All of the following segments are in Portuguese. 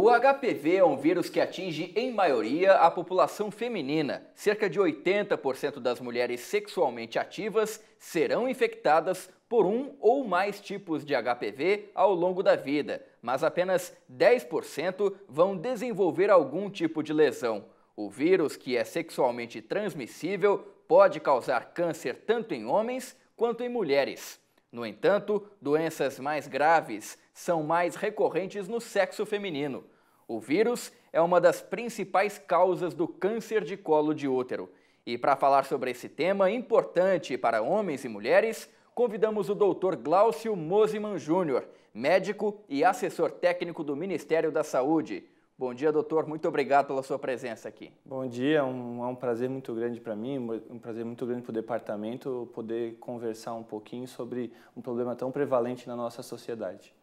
O HPV é um vírus que atinge, em maioria, a população feminina. Cerca de 80% das mulheres sexualmente ativas serão infectadas por um ou mais tipos de HPV ao longo da vida, mas apenas 10% vão desenvolver algum tipo de lesão. O vírus, que é sexualmente transmissível, pode causar câncer tanto em homens quanto em mulheres. No entanto, doenças mais graves são mais recorrentes no sexo feminino. O vírus é uma das principais causas do câncer de colo de útero. E para falar sobre esse tema importante para homens e mulheres, convidamos o Dr. Glaucio Mosiman Júnior, médico e assessor técnico do Ministério da Saúde. Bom dia, doutor. Muito obrigado pela sua presença aqui. Bom dia, um, é um prazer muito grande para mim, um prazer muito grande para o departamento poder conversar um pouquinho sobre um problema tão prevalente na nossa sociedade.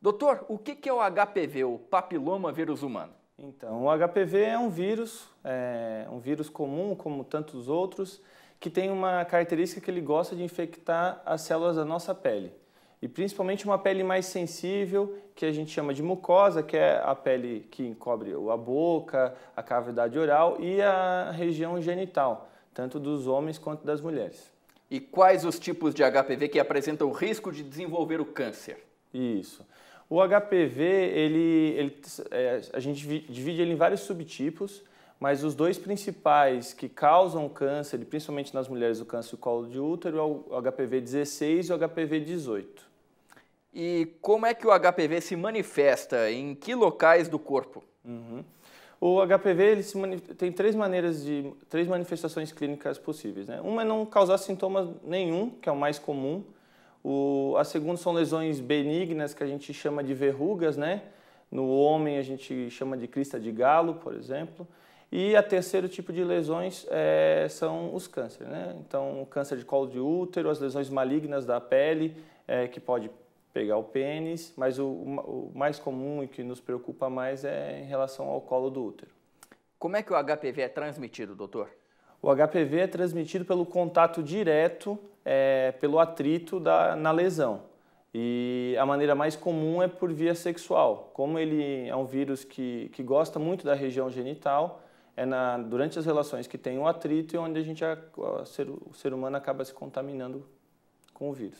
Doutor, o que é o HPV, o papiloma vírus humano? Então, o HPV é um vírus, é um vírus comum como tantos outros, que tem uma característica que ele gosta de infectar as células da nossa pele e principalmente uma pele mais sensível, que a gente chama de mucosa, que é a pele que encobre a boca, a cavidade oral e a região genital, tanto dos homens quanto das mulheres. E quais os tipos de HPV que apresentam risco de desenvolver o câncer? Isso. O HPV, ele, ele é, a gente divide ele em vários subtipos mas os dois principais que causam câncer, principalmente nas mulheres, o câncer do colo de útero, é o HPV 16 e o HPV 18. E como é que o HPV se manifesta? Em que locais do corpo? Uhum. O HPV ele se, tem três maneiras de três manifestações clínicas possíveis. Né? Uma é não causar sintomas nenhum, que é o mais comum. O, a segunda são lesões benignas que a gente chama de verrugas, né? No homem a gente chama de crista de galo, por exemplo. E a terceiro tipo de lesões é, são os cânceres, né? Então, o câncer de colo de útero, as lesões malignas da pele, é, que pode pegar o pênis, mas o, o, mais comum e que nos preocupa mais é em relação ao colo do útero. Como é que o HPV é transmitido, doutor? O HPV é transmitido pelo contato direto, é, pelo atrito da, na lesão. E a maneira mais comum é por via sexual. Como ele é um vírus que, que gosta muito da região genital, é na, durante as relações que tem o um atrito e onde a gente, a, a ser, o ser humano acaba se contaminando com o vírus.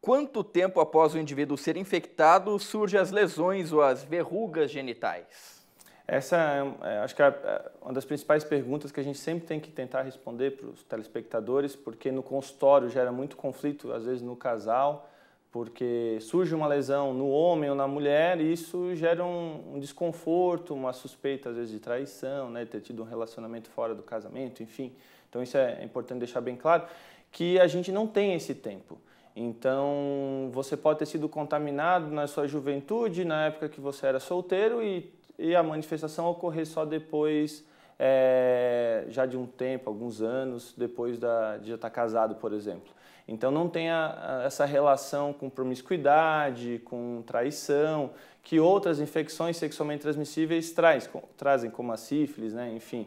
Quanto tempo após o indivíduo ser infectado surgem as lesões ou as verrugas genitais? Essa é, é acho que é, é uma das principais perguntas que a gente sempre tem que tentar responder para os telespectadores, porque no consultório gera muito conflito, às vezes no casal, porque surge uma lesão no homem ou na mulher e isso gera um, um, desconforto, uma suspeita às vezes de traição, né, ter tido um relacionamento fora do casamento, enfim. Então isso é importante deixar bem claro que a gente não tem esse tempo. Então você pode ter sido contaminado na sua juventude, na época que você era solteiro e, e a manifestação ocorrer só depois é, já de um tempo, alguns anos depois da, de já estar casado, por exemplo. Então não tem a, a, essa relação com promiscuidade, com traição, que outras infecções sexualmente transmissíveis traz, com, trazem, como a sífilis, né? enfim.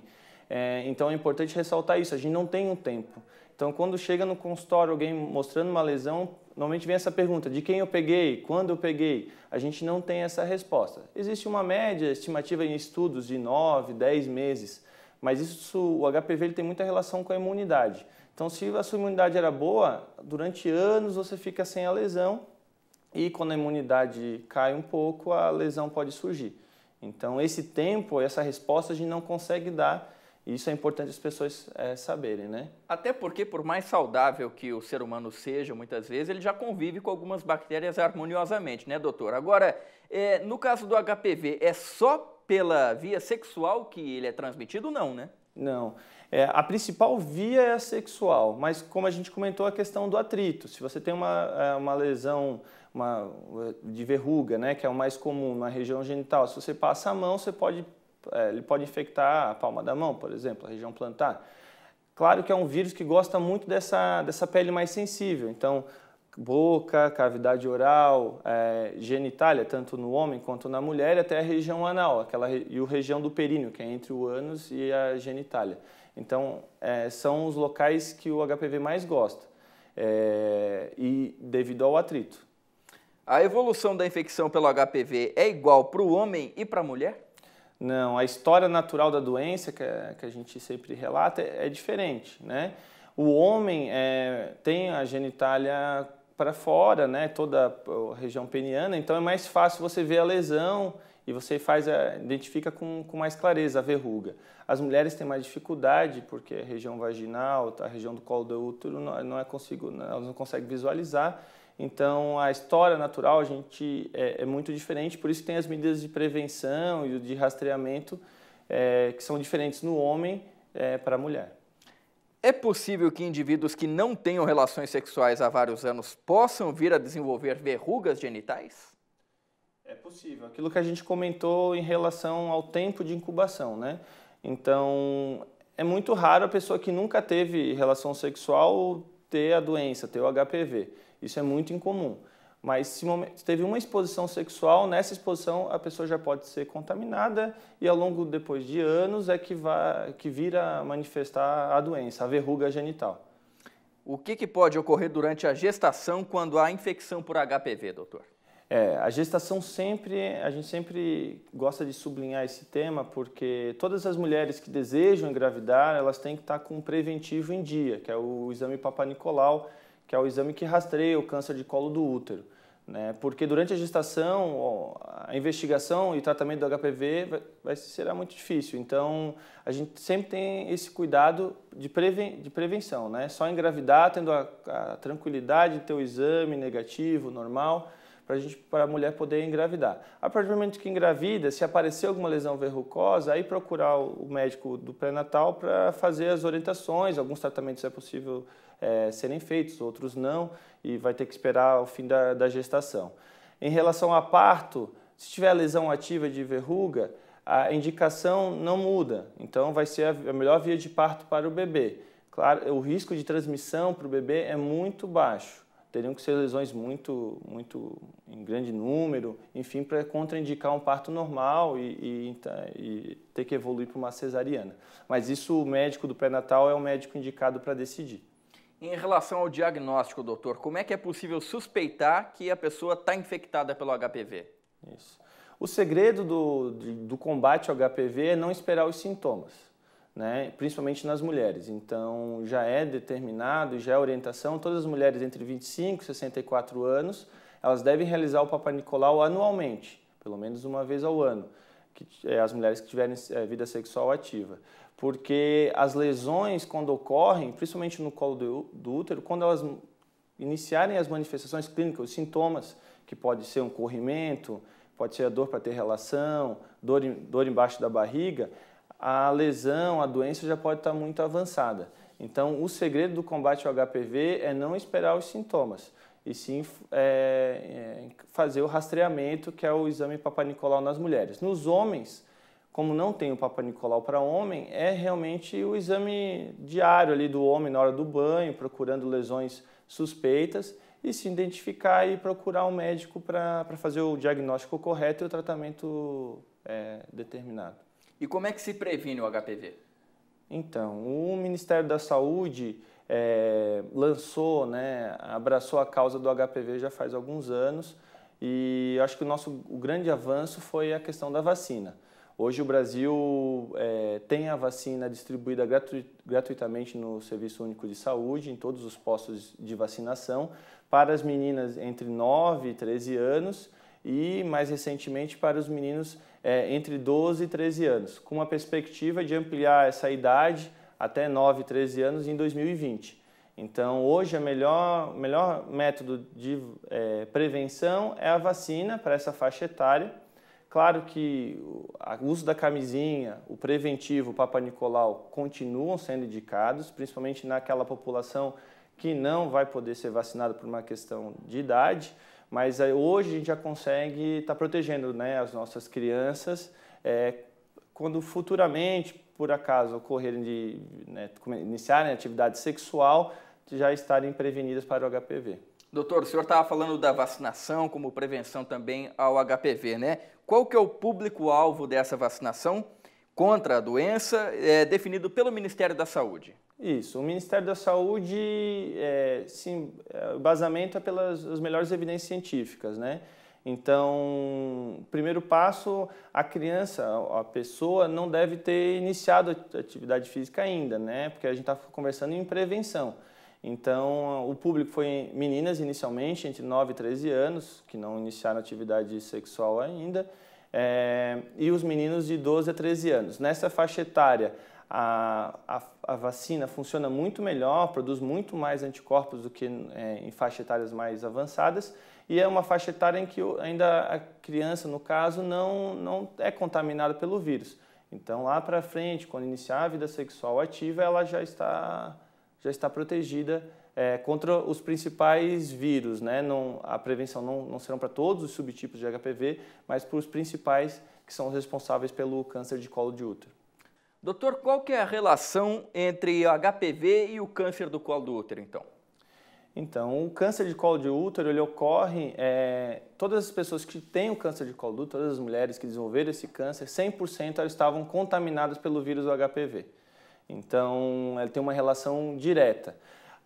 É, então é importante ressaltar isso, a gente não tem um tempo. Então quando chega no consultório alguém mostrando uma lesão, normalmente vem essa pergunta, de quem eu peguei, quando eu peguei? A gente não tem essa resposta. Existe uma média estimativa em estudos de 9, 10 meses, mas isso, o HPV ele tem muita relação com a imunidade. Então, se a sua imunidade era boa, durante anos você fica sem a lesão e quando a imunidade cai um pouco, a lesão pode surgir. Então, esse tempo, essa resposta a gente não consegue dar. E isso é importante as pessoas é, saberem, né? Até porque, por mais saudável que o ser humano seja, muitas vezes, ele já convive com algumas bactérias harmoniosamente, né, doutor? Agora, é, no caso do HPV, é só pela via sexual que ele é transmitido? Não, né? Não. É, a principal via é a sexual, mas como a gente comentou, a questão do atrito. Se você tem uma, é, uma lesão uma, é, de verruga, né, que é o mais comum na região genital, se você passa a mão, você pode, é, ele pode infectar a palma da mão, por exemplo, a região plantar. Claro que é um vírus que gosta muito dessa, dessa pele mais sensível, então boca, cavidade oral, é, genitália, tanto no homem quanto na mulher, até a região anal, aquela e o região do períneo, que é entre o ânus e a genitália. Então, é, são os locais que o HPV mais gosta, é, e devido ao atrito. A evolução da infecção pelo HPV é igual para o homem e para a mulher? Não, a história natural da doença, que a, que a gente sempre relata, é, é diferente. Né? O homem é, tem a genitália para fora, né? toda a região peniana, então é mais fácil você ver a lesão e você faz a, eh, identifica com, com mais clareza a verruga. As mulheres têm mais dificuldade porque a é região vaginal, tá, a região do colo do útero, não, é, não é consigo, não, elas não conseguem visualizar. Então, a história natural a gente é, é, muito diferente, por isso tem as medidas de prevenção e de rastreamento é, que são diferentes no homem é, para a mulher. É possível que indivíduos que não tenham relações sexuais há vários anos possam vir a desenvolver verrugas genitais? É possível. Aquilo que a gente comentou em relação ao tempo de incubação, né? Então, é muito raro a pessoa que nunca teve relação sexual ter a doença, ter o HPV. Isso é muito incomum. Mas se teve uma exposição sexual, nessa exposição a pessoa já pode ser contaminada e ao longo depois de anos é que vai que vira manifestar a doença, a verruga genital. O que, que pode ocorrer durante a gestação quando há infecção por HPV, doutor? É, a gestação sempre, a gente sempre gosta de sublinhar esse tema porque todas as mulheres que desejam engravidar, elas têm que estar com um preventivo em dia, que é o exame papanicolau, que é o exame que rastreia o câncer de colo do útero. Né? Porque durante a gestação, a investigação e o tratamento do HPV vai, vai será muito difícil. Então, a gente sempre tem esse cuidado de, preven, de prevenção, né? Só engravidar tendo a, a tranquilidade de ter o exame negativo, normal, para a mulher poder engravidar. A partir do momento que engravida, se aparecer alguma lesão verrucosa, aí procurar o médico do pré-natal para fazer as orientações, alguns tratamentos é possível é, serem feitos, outros não, e vai ter que esperar o fim da, da gestação. Em relação a parto, se tiver lesão ativa de verruga, a indicação não muda, então vai ser a melhor via de parto para o bebê. Claro, o risco de transmissão para o bebê é muito baixo teriam que ser lesões muito, muito em grande número, enfim, para contraindicar um parto normal e, e, então, e ter que evoluir para uma cesariana. Mas isso o médico do pré-natal é o médico indicado para decidir. Em relação ao diagnóstico, doutor, como é que é possível suspeitar que a pessoa está infectada pelo HPV? Isso. O segredo do, do combate ao HPV é não esperar os sintomas né, principalmente nas mulheres. Então, já é determinado, já é orientação, todas as mulheres entre 25 e 64 anos, elas devem realizar o Papa Nicolau anualmente, pelo menos uma vez ao ano, que, é, as mulheres que tiverem é, vida sexual ativa. Porque as lesões, quando ocorrem, principalmente no colo do, do útero, quando elas iniciarem as manifestações clínicas, os sintomas, que pode ser um corrimento, pode ser a dor para ter relação, dor, dor embaixo da barriga, a lesão, a doença já pode estar muito avançada. Então, o segredo do combate ao HPV é não esperar os sintomas, e sim é, é, fazer o rastreamento, que é o exame papanicolau nas mulheres. Nos homens, como não tem o papanicolau para homem, é realmente o exame diário ali do homem na hora do banho, procurando lesões suspeitas e se identificar e procurar um médico para fazer o diagnóstico correto e o tratamento é, determinado. E como é que se previne o HPV? Então, o Ministério da Saúde é, lançou, né, abraçou a causa do HPV já faz alguns anos e acho que o nosso o grande avanço foi a questão da vacina. Hoje o Brasil é, tem a vacina distribuída gratu gratuitamente no Serviço Único de Saúde, em todos os postos de vacinação, para as meninas entre 9 e 13 anos e mais recentemente para os meninos é, entre 12 e 13 anos, com uma perspectiva de ampliar essa idade até 9, 13 anos em 2020. Então, hoje, o melhor, melhor método de é, prevenção é a vacina para essa faixa etária. Claro que o uso da camisinha, o preventivo, o Papa Nicolau continuam sendo indicados, principalmente naquela população que não vai poder ser vacinada por uma questão de idade. Mas eh, hoje a gente já consegue estar tá protegendo né, as nossas crianças é, quando futuramente, por acaso, ocorrerem de né, iniciarem atividade sexual, já estarem prevenidas para o HPV. Doutor, o senhor estava falando da vacinação como prevenção também ao HPV, né? Qual que é o público-alvo dessa vacinação contra a doença, é, definido pelo Ministério da Saúde? Isso, o Ministério da Saúde, é, sim, é, o basamento é pelas as melhores evidências científicas, né? Então, primeiro passo, a criança, a pessoa não deve ter iniciado atividade física ainda, né? Porque a gente está conversando em prevenção. Então, o público foi meninas inicialmente, entre 9 e 13 anos, que não iniciaram atividade sexual ainda, é, e os meninos de 12 a 13 anos. Nessa faixa etária, a, a, a, vacina funciona muito melhor, produz muito mais anticorpos do que é, em faixas etárias mais avançadas, e é uma faixa etária em que ainda a criança, no caso, não, não é contaminada pelo vírus. Então, lá para frente, quando iniciar a vida sexual ativa, ela já está, já está protegida é, contra os principais vírus. Né? Não, a prevenção não, não serão para todos os subtipos de HPV, mas para os principais que são responsáveis pelo câncer de colo de útero. Doutor, qual que é a relação entre o HPV e o câncer do colo do útero, então? Então, o câncer de colo de útero, ele ocorre, é, todas as pessoas que têm o câncer de colo do útero, todas as mulheres que desenvolveram esse câncer, 100% elas estavam contaminadas pelo vírus do HPV. Então, ele tem uma relação direta.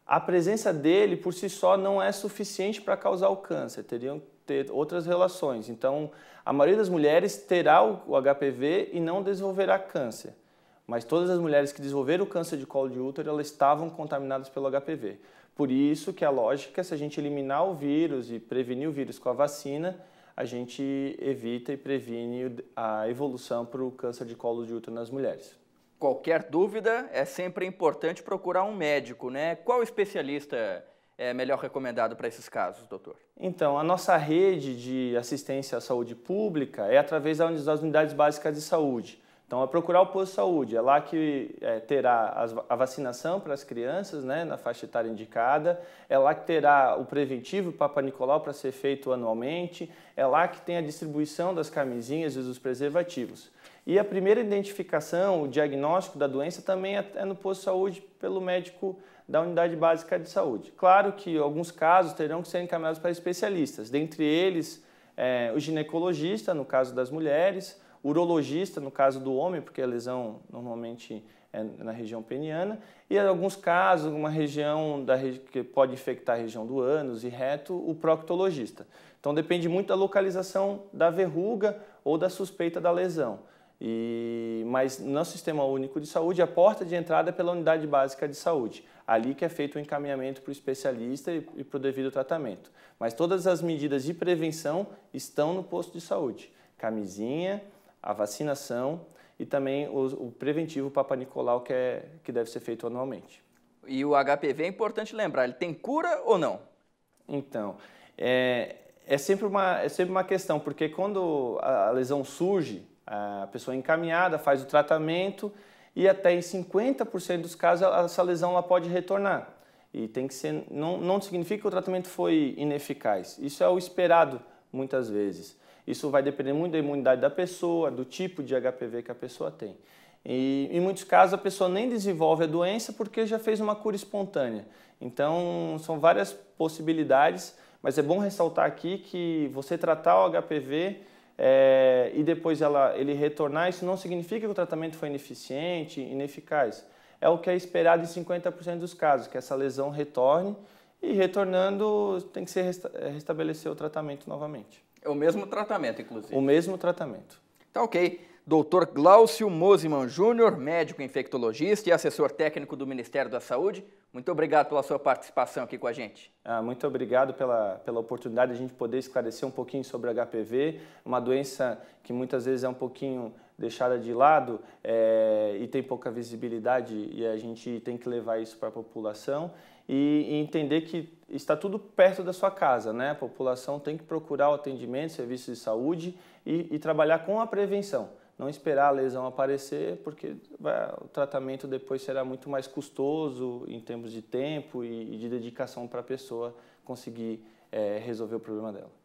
A presença dele, por si só, não é suficiente para causar o câncer, teriam que ter outras relações. Então, a maioria das mulheres terá o HPV e não desenvolverá câncer mas todas as mulheres que desenvolveram câncer de colo de útero, elas estavam contaminadas pelo HPV. Por isso que a lógica, é, se a gente eliminar o vírus e prevenir o vírus com a vacina, a gente evita e previne a evolução para o câncer de colo de útero nas mulheres. Qualquer dúvida, é sempre importante procurar um médico, né? Qual especialista é melhor recomendado para esses casos, doutor? Então, a nossa rede de assistência à saúde pública é através das unidades básicas de saúde. Então, é procurar o posto de saúde, é lá que é, terá a vacinação para as crianças, né, na faixa etária indicada, é lá que terá o preventivo Papa Nicolau para ser feito anualmente, é lá que tem a distribuição das camisinhas e dos preservativos. E a primeira identificação, o diagnóstico da doença também é, é no posto de saúde pelo médico da unidade básica de saúde. Claro que alguns casos terão que ser encaminhados para especialistas, dentre eles é, o ginecologista, no caso das mulheres, urologista, no caso do homem, porque a lesão normalmente é na região peniana, e em alguns casos, uma região da, que pode infectar a região do ânus e reto, o proctologista. Então depende muito da localização da verruga ou da suspeita da lesão. E, mas no Sistema Único de Saúde, a porta de entrada é pela Unidade Básica de Saúde. Ali que é feito o encaminhamento para o especialista e, e para o devido tratamento. Mas todas as medidas de prevenção estão no posto de saúde. Camisinha, a vacinação e também o, o preventivo Papa Nicolau que, é, que deve ser feito anualmente. E o HPV é importante lembrar, ele tem cura ou não? Então, é, é, sempre, uma, é sempre uma questão, porque quando a, a lesão surge, a pessoa é encaminhada, faz o tratamento e até em 50% dos casos essa lesão ela pode retornar. E tem que ser, não, não significa que o tratamento foi ineficaz, isso é o esperado muitas vezes. Isso vai depender muito da imunidade da pessoa, do tipo de HPV que a pessoa tem. E em muitos casos a pessoa nem desenvolve a doença porque já fez uma cura espontânea. Então são várias possibilidades, mas é bom ressaltar aqui que você tratar o HPV é, eh, e depois ela, ele retornar, isso não significa que o tratamento foi ineficiente, ineficaz. É o que é esperado em 50% dos casos, que essa lesão retorne e retornando tem que se eh, restabelecer o tratamento novamente. É o mesmo tratamento, inclusive. O mesmo tratamento. Tá ok. Doutor Glaucio Mosiman Júnior, médico infectologista e assessor técnico do Ministério da Saúde, muito obrigado pela sua participação aqui com a gente. Ah, muito obrigado pela, pela oportunidade de a gente poder esclarecer um pouquinho sobre HPV, uma doença que muitas vezes é um pouquinho deixada de lado é, e tem pouca visibilidade e a gente tem que levar isso para a população e, e, entender que está tudo perto da sua casa, né? A população tem que procurar o atendimento, serviço de saúde e, e trabalhar com a prevenção. Não esperar a lesão aparecer, porque o tratamento depois será muito mais custoso em termos de tempo e, e de dedicação para a pessoa conseguir é, resolver o problema dela.